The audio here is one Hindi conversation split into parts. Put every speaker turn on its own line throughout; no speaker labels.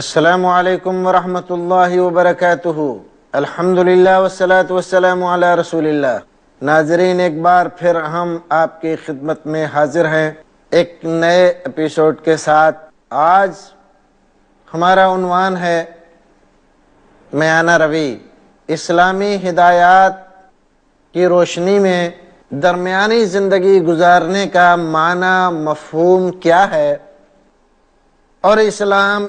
السلام عليكم ورحمة الله وبركاته الحمد لله والصلاة والسلام على رسول الله नाजरीन एक बार फिर हम आपकी खिदमत में हाजिर हैं एक नए एपिसोड के साथ आज हमारा उनवान है मयाना रवि इस्लामी हिदायत की रोशनी में दरमियानी ज़िंदगी गुजारने का माना मफहम क्या है और इस्लाम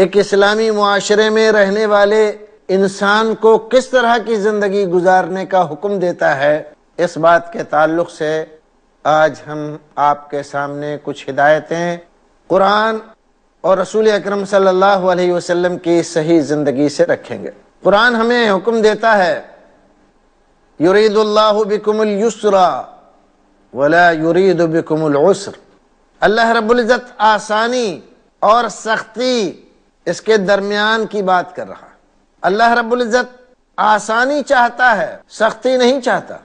एक इस्लामी माशरे में रहने वाले इंसान को किस तरह की जिंदगी गुजारने का हुक्म देता है इस बात के ताल्लुक से आज हम आपके सामने कुछ हिदायतें कुरान और रसूल अक्रम सल्लल्लाहु की सही जिंदगी से रखेंगे कुरान हमें हुक्म देता है युरीदुल्लाबिकुमसरा वला युरीद बिकुमसर अल्लाह रबुल्ज़त आसानी और सख्ती इसके दरमियान की बात कर रहा अल्लाह रबुल्जत आसानी चाहता है सख्ती नहीं चाहता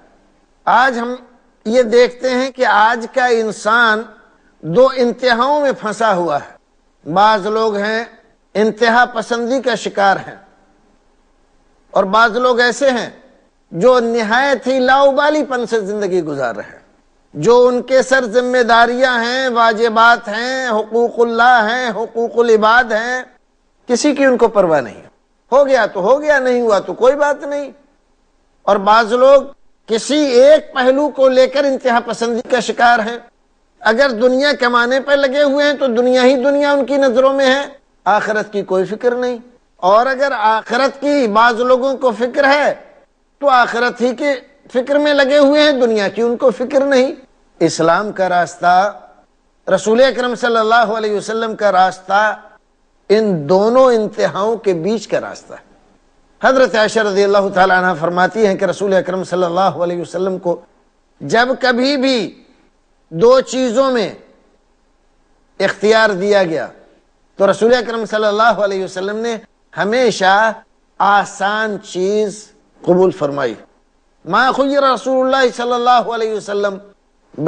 आज हम ये देखते हैं कि आज का इंसान दो इंतहाओं में फंसा हुआ है बाज लोग हैं इंतहा पसंदी का शिकार हैं और बाज लोग ऐसे हैं जो नहायत ही लाउबालीपन से जिंदगी गुजार रहे हैं जो उनके सर जिम्मेदारियां हैं वाजिबात हैं हकूक़ल्ला हैं हकूक़ल इबाद हैं किसी की उनको परवाह नहीं हो गया तो हो गया नहीं हुआ तो कोई बात नहीं और बाज लोग किसी एक पहलू को लेकर इंतहा पसंदी का शिकार हैं अगर दुनिया कमाने पर लगे हुए हैं तो दुनिया ही दुनिया उनकी नजरों में है आखिरत की कोई फिक्र नहीं और अगर आखिरत की बाज लोगों को फिक्र है तो आखिरत ही के फिक्र में लगे हुए हैं दुनिया की उनको फिक्र नहीं इस्लाम का रास्ता रसूल अक्रम सल्लाम का रास्ता इन दोनों इंतहाओं के बीच का रास्ता है हजरत आयशा रजी अल्लाह तह फरमाती हैं कि रसूल अक्रम सल्लल्लाहु अलैहि वसल्लम को जब कभी भी दो चीज़ों में इख्तियार दिया गया तो रसूल अक्रम सल्लल्लाहु अलैहि वसल्लम ने हमेशा आसान चीज़ कबूल फरमाई माखुर रसूल सल्ला वसम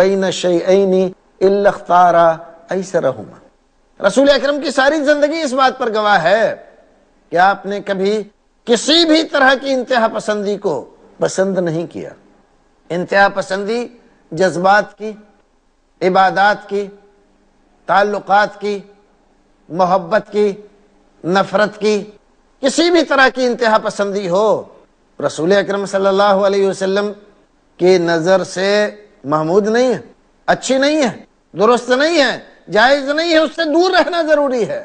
बैन शैनी अल्लारा ऐसा रहूँगा रसूल अकरम की सारी जिंदगी इस बात पर गवाह है कि आपने कभी किसी भी तरह की इंतहा पसंदी को पसंद नहीं किया इंतहा पसंदी जज्बात की इबादत की ताल्लुकात की मोहब्बत की नफरत की किसी भी तरह की इंतहा पसंदी हो रसूल अक्रम सल्लल्लाहु अलैहि वसल्लम की नज़र से महमूद नहीं है अच्छी नहीं है दुरुस्त नहीं है जायज नहीं है उससे दूर रहना जरूरी है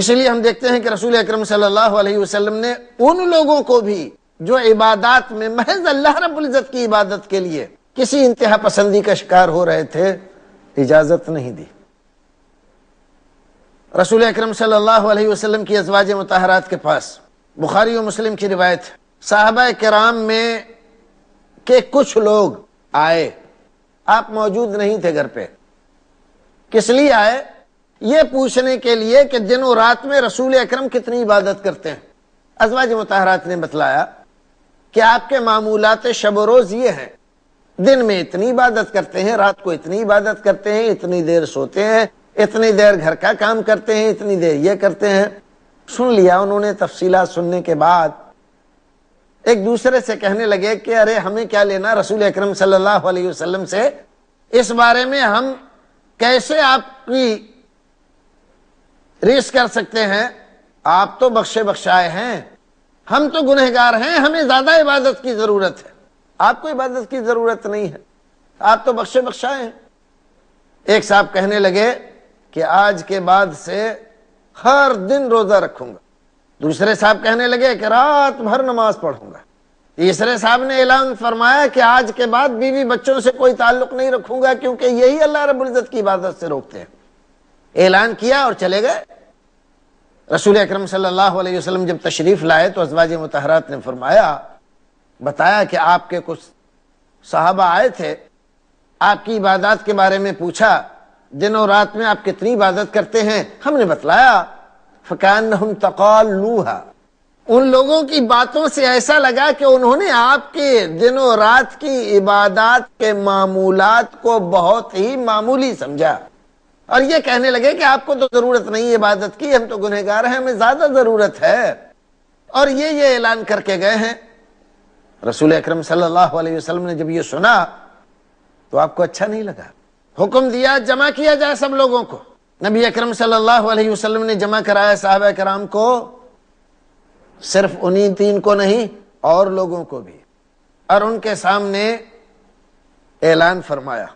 इसलिए हम देखते हैं कि रसूल अक्रम सलम ने उन लोगों को भी जो इबादत में महज अल्लाह रबुल्जत की इबादत के लिए किसी इंतहा पसंदी का शिकार हो रहे थे इजाजत नहीं दी रसूल अक्रम सलम की अजवाज मतहरात के पास बुखारी और मुस्लिम की रिवायत साहबा कराम में के कुछ लोग आए आप मौजूद नहीं थे घर पे किस लिए आए ये पूछने के लिए कि दिनों रात में रसूल अक्रम कितनी इबादत करते हैं अजवाज मतहरात ने बतलाया कि आपके मामूलत शब रोज़ ये हैं दिन में इतनी इबादत करते हैं रात को इतनी इबादत करते हैं इतनी देर सोते हैं इतनी देर घर का काम करते हैं इतनी देर ये करते हैं सुन लिया उन्होंने तफसीला सुनने के बाद एक दूसरे से कहने लगे कि अरे हमें क्या लेना रसूल अक्रम सल्लाम से इस बारे में हम कैसे आपकी रेस कर सकते हैं आप तो बख्शे बख्शाए हैं हम तो गुनहगार हैं हमें ज्यादा इबादत की जरूरत है आपको इबादत की जरूरत नहीं है आप तो बख्शे बख्शाए हैं एक साहब कहने लगे कि आज के बाद से हर दिन रोजा रखूंगा दूसरे साहब कहने लगे कि रात भर नमाज पढ़ूंगा तीसरे साहब ने ऐलान फरमाया कि आज के बाद बीवी बच्चों से कोई ताल्लुक नहीं रखूंगा क्योंकि यही अल्लाह रबुल्जत की इबादत से रोकते हैं ऐलान किया और चले गए रसूल अक्रम सल्लाम जब तशरीफ लाए तो अजवाज मतहरात ने फरमाया बताया कि आपके कुछ साहबा आए थे आपकी इबादत के बारे में पूछा दिनों रात में आप कितनी इबादत करते हैं हमने बतलाया फ़कान तकालूहा उन लोगों की बातों से ऐसा लगा कि उन्होंने आपके दिनों रात की इबादत के मामूलात को बहुत ही मामूली समझा और ये कहने लगे कि आपको तो ज़रूरत नहीं इबादत की हम तो गुनहगार हैं हमें ज़्यादा ज़रूरत है और ये ये ऐलान करके गए हैं रसूल अक्रम सल्लल्लाहु अलैहि वसल्लम ने जब ये सुना तो आपको अच्छा नहीं लगा हुक्म दिया जमा किया जाए सब लोगों को नबी अक्रम सल्लल्लाहु अलैहि वसल्लम ने जमा कराया साहब कराम को सिर्फ उन्हीं तीन को नहीं और लोगों को भी और उनके सामने ऐलान फरमाया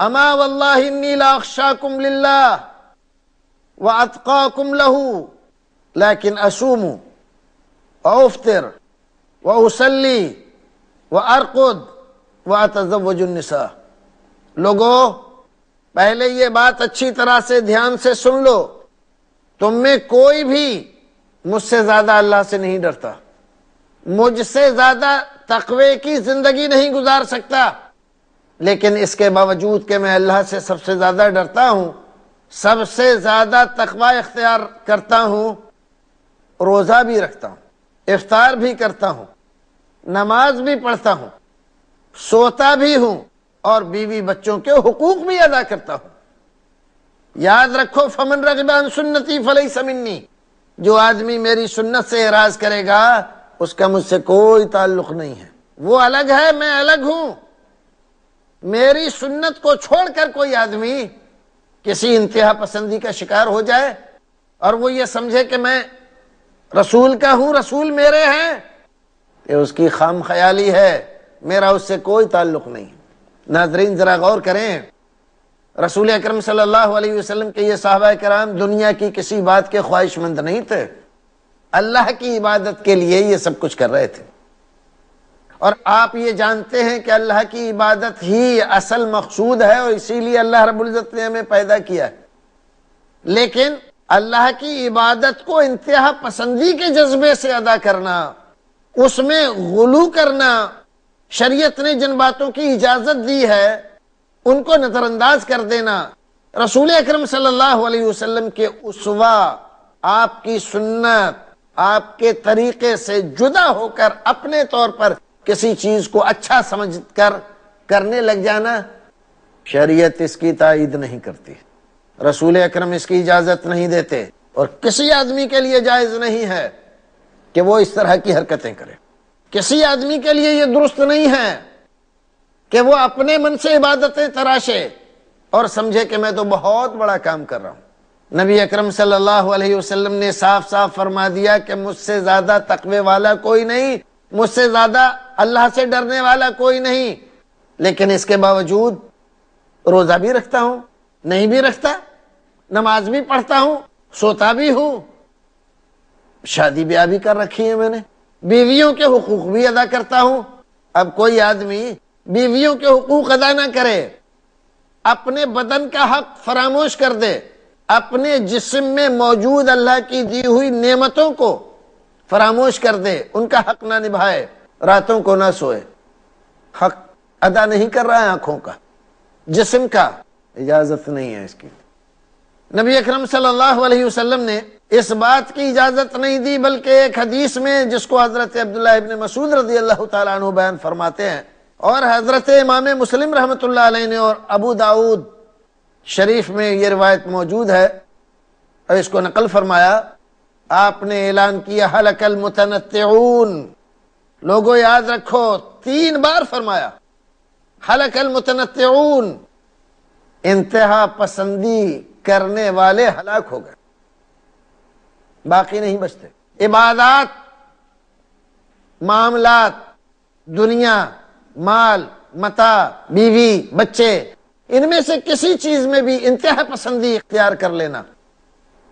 अमा वल्लाशाकुम व अतकाकुम लहू लेकिन असूमू वफ्तर व उसली व अरकुद व तजवजुलनसा लोगो पहले ये बात अच्छी तरह से ध्यान से सुन लो तुम में कोई भी मुझसे ज्यादा अल्लाह से नहीं डरता मुझसे ज्यादा तकवे की जिंदगी नहीं गुजार सकता लेकिन इसके बावजूद के मैं अल्लाह से सबसे ज्यादा डरता हूं सबसे ज्यादा तकवा इख्तियार करता हूं रोज़ा भी रखता हूं इफ्तार भी करता हूं नमाज भी पढ़ता हूं सोता भी हूं और बीवी बच्चों के हकूक भी अदा करता हूं याद रखो फमन रगबान सुन्नति फलई समन्नी जो आदमी मेरी सुन्नत से एराज करेगा उसका मुझसे कोई ताल्लुक नहीं है वो अलग है मैं अलग हूं मेरी सुन्नत को छोड़कर कोई आदमी किसी इंतहा पसंदी का शिकार हो जाए और वो ये समझे कि मैं रसूल का हूं रसूल मेरे हैं ये उसकी खाम ख्याली है मेरा उससे कोई ताल्लुक नहीं नाजरीन जरा गौर करें रसूल अक्रम सल्लल्लाहु के ये साहबा कराम दुनिया की किसी बात के ख्वाहिशमंद नहीं थे अल्लाह की इबादत के लिए ये सब कुछ कर रहे थे और आप ये जानते हैं कि अल्लाह की इबादत ही असल मकसूद है और इसीलिए अल्लाह रबुल्ज़त ने हमें पैदा किया है लेकिन अल्लाह की इबादत को इंतहा पसंदी के जज्बे से अदा करना उसमें गुलू करना शरीयत ने जिन बातों की इजाज़त दी है उनको नज़रअंदाज कर देना रसूल अक्रम सलम के उसवा आपकी सुन्नत आपके तरीके से जुदा होकर अपने तौर पर किसी चीज को अच्छा समझ कर करने लग जाना शरीयत इसकी तइद नहीं करती रसूल अक्रम इसकी इजाजत नहीं देते और किसी आदमी के लिए जायज नहीं है कि वो इस तरह की हरकतें करे किसी आदमी के लिए ये दुरुस्त नहीं है कि वो अपने मन से इबादतें तराशे और समझे कि मैं तो बहुत बड़ा काम कर रहा हूं नबी अकरम सल्लल्लाहु अलैहि वसल्लम ने साफ साफ फरमा दिया कि मुझसे ज्यादा तकवे वाला कोई नहीं मुझसे ज्यादा अल्लाह से डरने वाला कोई नहीं लेकिन इसके बावजूद रोजा भी रखता हूं नहीं भी रखता नमाज भी पढ़ता हूं सोता भी हूं शादी ब्याह भी कर रखी है मैंने बीवियों के हकूक भी अदा करता हूं अब कोई आदमी बीवियों के हकूक अदा ना करे अपने बदन का हक फरामोश कर दे अपने जिस्म में मौजूद अल्लाह की दी हुई नेमतों को फरामोश कर दे उनका हक ना निभाए रातों को ना सोए हक अदा नहीं कर रहा है आंखों का जिस्म का इजाजत नहीं है इसकी नबी अकरम सल्लल्लाहु अलैहि वसल्लम ने इस बात की इजाजत नहीं दी बल्कि एक हदीस में जिसको हजरत अब्दुल्ला इब्ने मसूद रजी अल्लाह तैन बयान फरमाते हैं और हज़रत इमाम मुस्लिम रहमत ने और अबू दाऊद शरीफ में ये रिवायत मौजूद है और इसको नकल फरमाया आपने ऐलान किया हलकल मुतनतून लोगों याद रखो तीन बार फरमाया हलकल मुतनतून इंतहा पसंदी करने वाले हलाक हो गए बाकी नहीं बचते इबादत मामलात दुनिया माल मता बीवी बच्चे इनमें से किसी चीज में भी इंतहा पसंदी इख्तियार कर लेना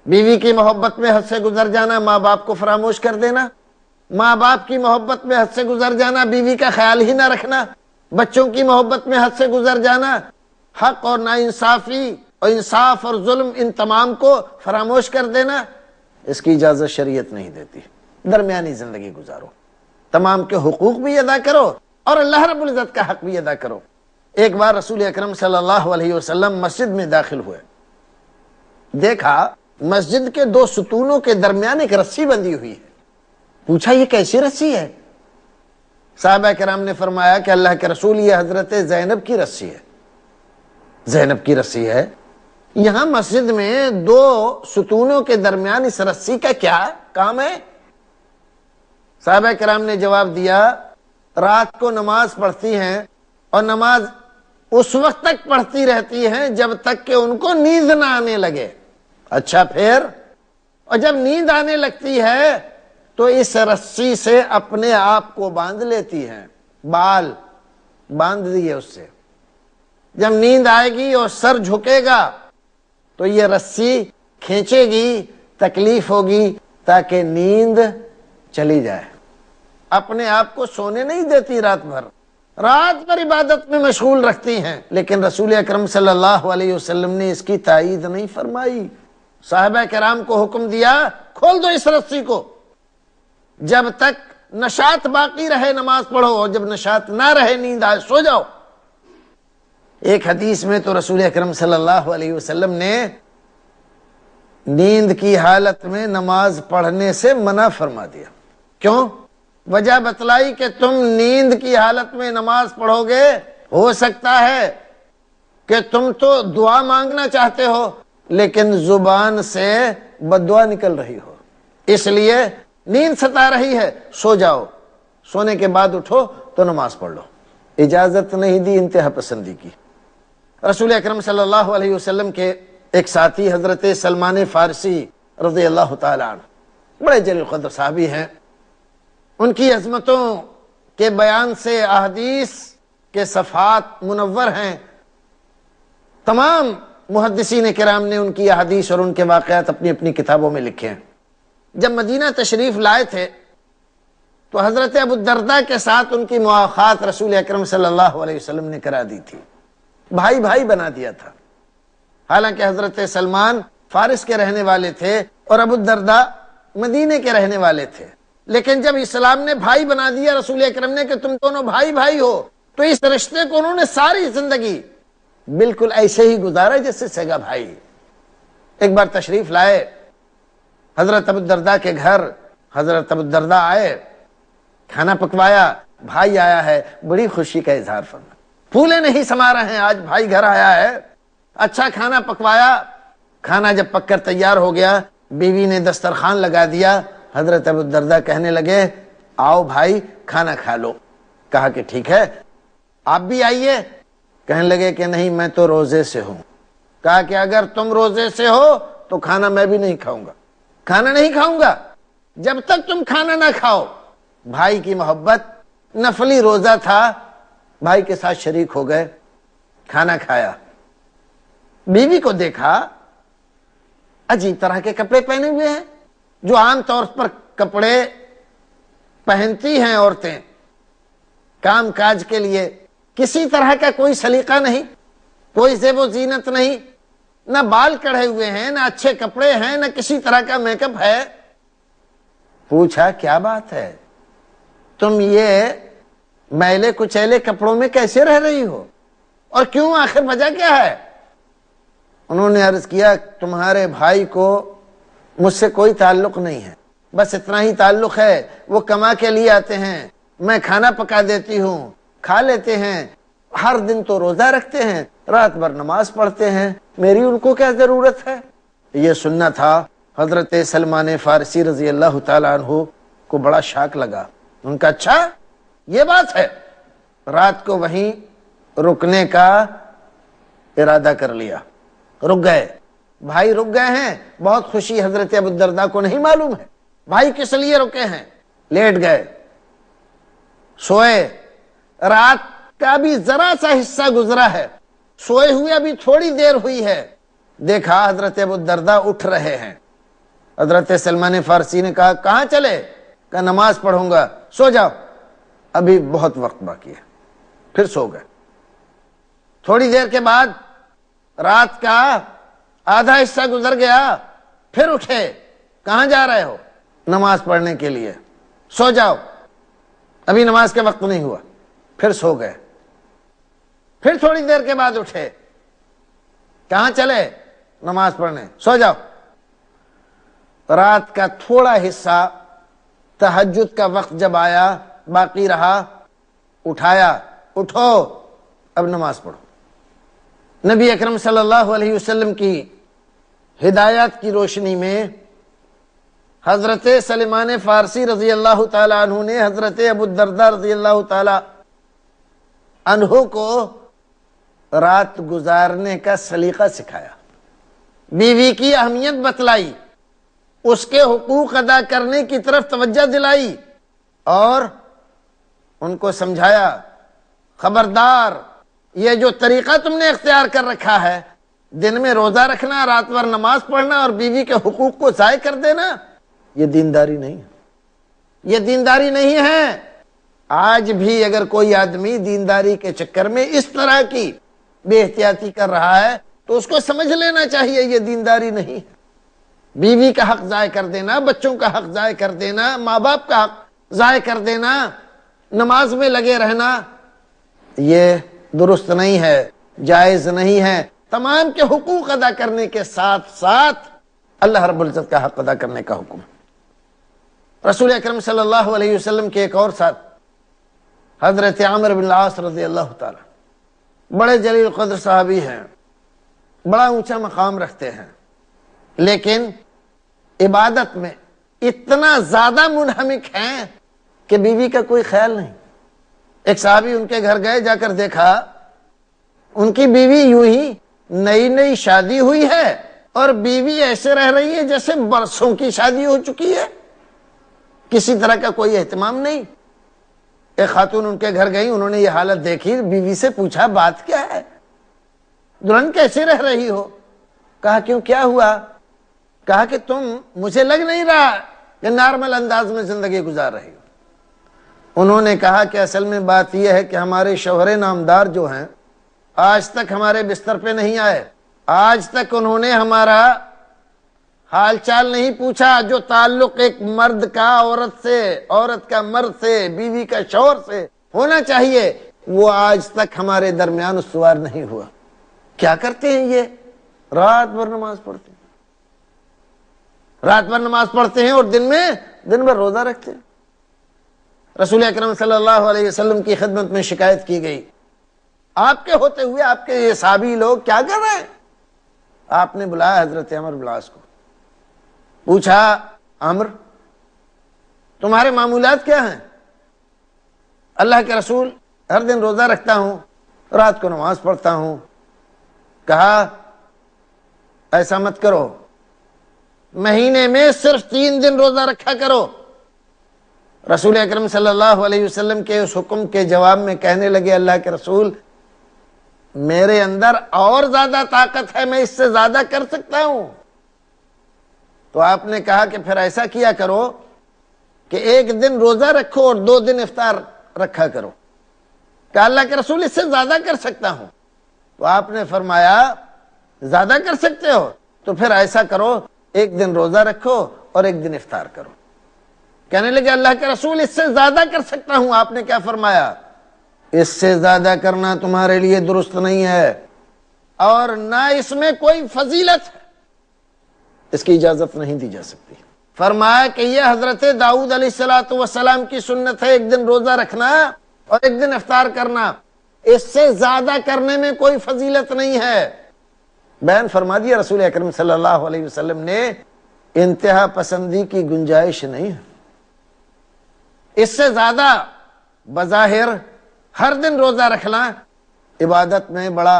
बीवी की मोहब्बत में हद से गुजर जाना माँ बाप को फरामोश कर देना माँ बाप की मोहब्बत में हद से गुजर जाना बीवी का ख्याल ही ना रखना बच्चों की मोहब्बत में हद से गुजर जाना हक और नाइंसाफी और इंसाफ और जुल्म इन तमाम को फरामोश कर देना इसकी इजाज़त शरीयत नहीं देती दरमिया ज़िंदगी गुजारो तमाम के हकूक भी अदा करो और अल्लाह रबुल्ज़त का हक भी अदा करो एक बार रसूल अकरम सल्लल्लाहु अलैहि वसल्लम मस्जिद में दाखिल हुए देखा मस्जिद के दो सुतूनों के दरमियान एक रस्सी बंधी हुई है पूछा ये कैसी रस्सी है साहब कराम ने फरमाया कि अल्लाह के रसूल ये हजरत जैनब की रस्सी है जैनब की रस्सी है यहां मस्जिद में दो सुतूनों के दरमियान इस रस्सी का क्या काम है साहब कराम ने जवाब दिया रात को नमाज पढ़ती हैं और नमाज उस वक्त तक पढ़ती रहती हैं जब तक कि उनको नींद ना आने लगे अच्छा फिर और जब नींद आने लगती है तो इस रस्सी से अपने आप को बांध लेती हैं बाल बांध दिए उससे जब नींद आएगी और सर झुकेगा तो ये रस्सी खींचेगी तकलीफ होगी ताकि नींद चली जाए अपने आप को सोने नहीं देती रात भर रात भर इबादत में मशगूल रखती हैं लेकिन रसूल अक्रम वसल्लम ने इसकी तायद नहीं फरमाई साहब कराम को हुक्म दिया खोल दो इस रस्सी को जब तक नशात बाकी रहे नमाज पढ़ो और जब नशात ना रहे नींद आए सो जाओ एक हदीस में तो रसूल अक्रम वसल्लम ने नींद की हालत में नमाज पढ़ने से मना फरमा दिया क्यों वजह बतलाई कि तुम नींद की हालत में नमाज पढ़ोगे हो सकता है कि तुम तो दुआ मांगना चाहते हो लेकिन जुबान से बदुआ निकल रही हो इसलिए नींद सता रही है सो जाओ सोने के बाद उठो तो नमाज पढ़ लो इजाजत नहीं दी इंतहा पसंदी की रसूल अक्रम सल्लल्लाहु के एक साथी हजरत सलमान फारसी रजी अल्लाह तला बड़े जलील साहबी हैं उनकी अजमतों के बयान से अहदीस के सफ़ात मुनवर हैं तमाम मुहदसिन कराम ने उनकी अहदीस और उनके वाकत अपनी अपनी किताबों में लिखे हैं जब मदीना तशरीफ़ लाए थे तो हज़रत अबुदरदा के साथ उनकी मुआत रसूल अक्रम वसल्लम ने करा दी थी भाई भाई बना दिया था हालांकि हज़रत सलमान फारिस के रहने वाले थे और अबुदरदा मदीने के रहने वाले थे लेकिन जब इस्लाम ने भाई बना दिया रसूल अक्रम ने कि तुम दोनों भाई भाई हो तो इस रिश्ते को उन्होंने सारी जिंदगी बिल्कुल ऐसे ही गुजारा जैसे सेगा भाई एक बार तशरीफ लाए हजरत अबुदरदा के घर हजरत अबुदरदा आए खाना पकवाया भाई आया है बड़ी खुशी का इजहार फरमा फूले नहीं समा रहे हैं आज भाई घर आया है अच्छा खाना पकवाया खाना जब पककर तैयार हो गया बीवी ने दस्तरखान लगा दिया हजरत अबू दर्दा कहने लगे आओ भाई खाना खा लो कहा कि ठीक है आप भी आइए कहने लगे कि नहीं मैं तो रोजे से हूं कहा कि अगर तुम रोजे से हो तो खाना मैं भी नहीं खाऊंगा खाना नहीं खाऊंगा जब तक तुम खाना ना खाओ भाई की मोहब्बत नफली रोजा था भाई के साथ शरीक हो गए खाना खाया बीवी को देखा अजीब तरह के कपड़े पहने हुए हैं जो आमतौर पर कपड़े पहनती हैं औरतें काम काज के लिए किसी तरह का कोई सलीका नहीं कोई जेबो जीनत नहीं ना बाल कढ़े हुए हैं ना अच्छे कपड़े हैं ना किसी तरह का मेकअप है पूछा क्या बात है तुम ये मैले कुचैले कपड़ों में कैसे रह रही हो और क्यों आखिर वजह क्या है उन्होंने अर्ज किया तुम्हारे भाई को मुझसे कोई ताल्लुक नहीं है बस इतना ही ताल्लुक है वो कमा के लिए आते हैं मैं खाना पका देती हूँ खा लेते हैं हर दिन तो रोजा रखते हैं रात भर नमाज पढ़ते हैं मेरी उनको क्या जरूरत है ये सुनना था हजरत सलमान फारसी रजी अल्लाह तु को बड़ा शाक लगा उनका अच्छा ये बात है रात को वहीं रुकने का इरादा कर लिया रुक गए भाई रुक गए हैं बहुत खुशी हजरत अबुदरदा को नहीं मालूम है भाई किस लिए रुके हैं लेट गए सोए रात का भी जरा सा हिस्सा गुजरा है सोए हुए अभी थोड़ी देर हुई है देखा हजरत अबुदरदा उठ रहे हैं हजरत सलमान फारसी ने कहा चले का नमाज पढ़ूंगा सो जाओ अभी बहुत वक्त बाकी है फिर सो गए थोड़ी देर के बाद रात का आधा हिस्सा गुजर गया फिर उठे कहां जा रहे हो नमाज पढ़ने के लिए सो जाओ अभी नमाज के वक्त नहीं हुआ फिर सो गए फिर थोड़ी देर के बाद उठे कहा चले नमाज पढ़ने सो जाओ रात का थोड़ा हिस्सा तहजद का वक्त जब आया बाकी रहा उठाया उठो अब नमाज पढ़ो नबी अकरम सल्लल्लाहु अलैहि वसल्लम की हिदायत की रोशनी में हज़रत सलमान फ़ारसी रजी अल्लाह तु ने हज़रत अबूदरदा रजी अल्लाह तहु को रात गुजारने का सलीका सिखाया बीवी की अहमियत बतलाई उसके हकूक अदा करने की तरफ तवज्जो दिलाई और उनको समझाया खबरदार ये जो तरीका तुमने इख्तियार कर रखा है दिन में रोजा रखना रात भर नमाज पढ़ना और बीवी के हकूक को जाय कर देना ये दीनदारी नहीं है ये दीनदारी नहीं है आज भी अगर कोई आदमी दीनदारी के चक्कर में इस तरह की बेहतियाती कर रहा है तो उसको समझ लेना चाहिए ये दीनदारी नहीं है बीवी का हक जाय कर देना बच्चों का हक जाय कर देना माँ बाप का हक जाय कर देना नमाज में लगे रहना ये दुरुस्त नहीं है जायज नहीं है तमाम के हकूक अदा करने के साथ साथ अल्लाह रबुल्जत का हक अदा करने का हुक्म रसूल अक्रम सल्लल्लाहु अलैहि वसल्लम के एक और साथ हजरत आमिर बिन रजी अल्लाह ताला बड़े जलील कदर साहबी हैं बड़ा ऊंचा मकाम रखते हैं लेकिन इबादत में इतना ज्यादा मुनहमिक हैं कि बीवी का कोई ख्याल नहीं एक साहबी उनके घर गए जाकर देखा उनकी बीवी यूं ही नई नई शादी हुई है और बीवी ऐसे रह रही है जैसे बरसों की शादी हो चुकी है किसी तरह का कोई एहतमाम नहीं एक खातून उनके घर गई उन्होंने ये हालत देखी बीवी से पूछा बात क्या है दुल्हन कैसे रह रही हो कहा क्यों क्या हुआ कहा कि तुम मुझे लग नहीं रहा कि नॉर्मल अंदाज में जिंदगी गुजार रही हो उन्होंने कहा कि असल में बात यह है कि हमारे शोहर नामदार जो हैं आज तक हमारे बिस्तर पे नहीं आए आज तक उन्होंने हमारा हालचाल नहीं पूछा जो ताल्लुक एक मर्द का औरत से औरत का मर्द से बीवी का शोर से होना चाहिए वो आज तक हमारे दरमियान सवार नहीं हुआ क्या करते हैं ये रात भर नमाज पढ़ते हैं रात भर नमाज पढ़ते हैं और दिन में दिन भर रोजा रखते हैं रसूल अक्रम सल्लल्लाहु की खिदमत में शिकायत की गई आपके होते हुए आपके ये साबी लोग क्या कर रहे हैं आपने बुलाया हजरत अमर बिलास को पूछा अमर तुम्हारे मामूलत क्या हैं अल्लाह के रसूल हर दिन रोज़ा रखता हूँ रात को नमाज पढ़ता हूं कहा ऐसा मत करो महीने में सिर्फ तीन दिन रोज़ा रखा करो रसूल अकरम सल्लल्लाहु अलैहि वसल्लम के उस हुक्म के जवाब में कहने लगे अल्लाह के रसूल मेरे अंदर और ज्यादा ताकत है मैं इससे ज्यादा कर सकता हूं तो आपने कहा कि फिर ऐसा किया करो कि एक दिन रोजा रखो और दो दिन इफ्तार रखा करो क्या अल्लाह के रसूल इससे ज्यादा कर सकता हूं तो आपने फरमाया ज्यादा कर सकते हो तो फिर ऐसा करो एक दिन रोजा रखो और एक दिन इफ्तार करो कहने लगे अल्लाह के रसूल इससे ज्यादा कर सकता हूं आपने क्या फरमाया इससे ज्यादा करना तुम्हारे लिए दुरुस्त नहीं है और ना इसमें कोई फजीलत है इसकी इजाजत नहीं दी जा सकती फरमाया कि यह हजरत दाऊद सलाम की सुन्नत है एक दिन रोजा रखना और एक दिन अफतार करना इससे ज्यादा करने में कोई फजीलत नहीं है बहन फरमा दिया रसूल अक्रम सल्लल्लाहु ने इंतहा पसंदी की गुंजाइश नहीं है इससे ज्यादा बज़ाहिर हर दिन रोजा रखना इबादत में बड़ा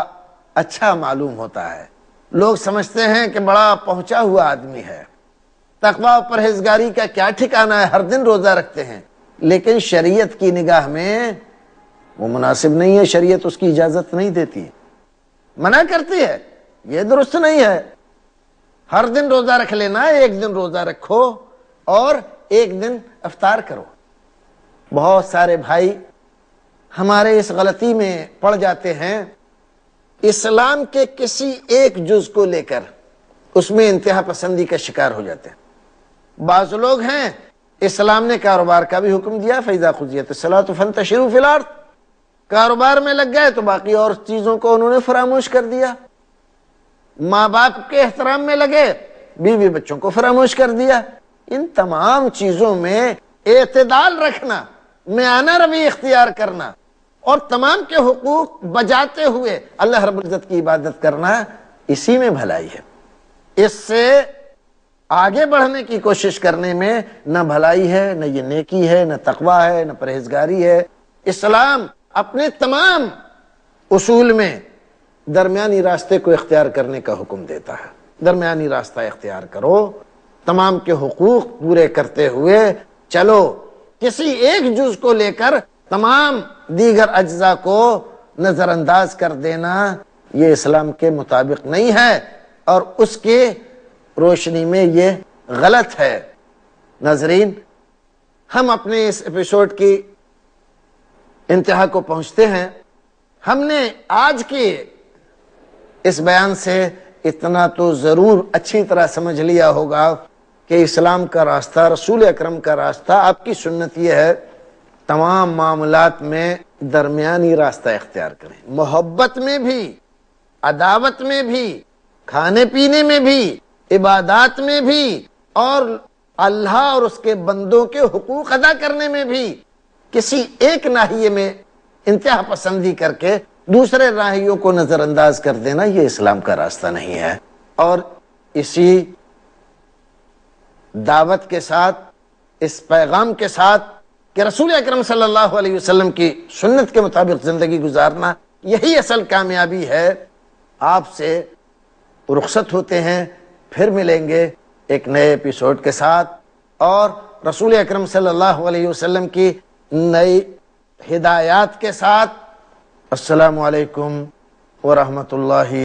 अच्छा मालूम होता है लोग समझते हैं कि बड़ा पहुंचा हुआ आदमी है तकवा और परहेजगारी का क्या ठिकाना है हर दिन रोजा रखते हैं लेकिन शरीयत की निगाह में वो मुनासिब नहीं है शरीयत उसकी इजाजत नहीं देती मना करती है ये दुरुस्त नहीं है हर दिन रोजा रख लेना एक दिन रोजा रखो और एक दिन अफ्तार करो बहुत सारे भाई हमारे इस गलती में पड़ जाते हैं इस्लाम के किसी एक जुज को लेकर उसमें इंतहा पसंदी का शिकार हो जाते हैं बाज लोग हैं इस्लाम ने कारोबार का भी हुक्म दिया फैजा खुजिया तो सलाह तो फन तशरू फिलहाल कारोबार में लग गए तो बाकी और चीज़ों को उन्होंने फरामोश कर दिया माँ बाप के एहतराम में लगे बीवी बच्चों को फरामोश कर दिया इन तमाम चीज़ों में एतदाल रखना म्याना रवि इख्तियार करना और तमाम के हकूक बजाते हुए अल्लाह रबुल्जत की इबादत करना इसी में भलाई है इससे आगे बढ़ने की कोशिश करने में न भलाई है न ये नेकी है न तकवा है न परहेजगारी है इस्लाम अपने तमाम उसूल में दरमियानी रास्ते को इख्तियार करने का हुक्म देता है दरमियानी रास्ता इख्तियार करो तमाम के हकूक पूरे करते हुए चलो किसी एक जुज को लेकर तमाम दीगर अज्जा को नजरअंदाज कर देना ये इस्लाम के मुताबिक नहीं है और उसके रोशनी में ये गलत है नजरीन हम अपने इस एपिसोड की इंतहा को पहुंचते हैं हमने आज के इस बयान से इतना तो ज़रूर अच्छी तरह समझ लिया होगा कि इस्लाम का रास्ता रसूल अक्रम का रास्ता आपकी सुन्नत यह है तमाम मामला में दरमियानी रास्ता इख्तियार करें मोहब्बत में भी अदावत में भी खाने पीने में भी इबादत में भी और अल्लाह और उसके बंदों के हकूक अदा करने में भी किसी एक नाहिये में इंतहा पसंदी करके दूसरे नाहियों को नज़रअंदाज कर देना यह इस्लाम का रास्ता नहीं है और इसी दावत के साथ इस पैगाम के साथ कि रसूल अक्रम सल्लल्लाहु की सुन्नत के मुताबिक ज़िंदगी गुजारना यही असल कामयाबी है आपसे रुख्सत होते हैं फिर मिलेंगे एक नए एपिसोड के साथ और रसूल अक्रम सल्लाम की नई हिदायत के साथ असलकम वरहमतुल्लाहि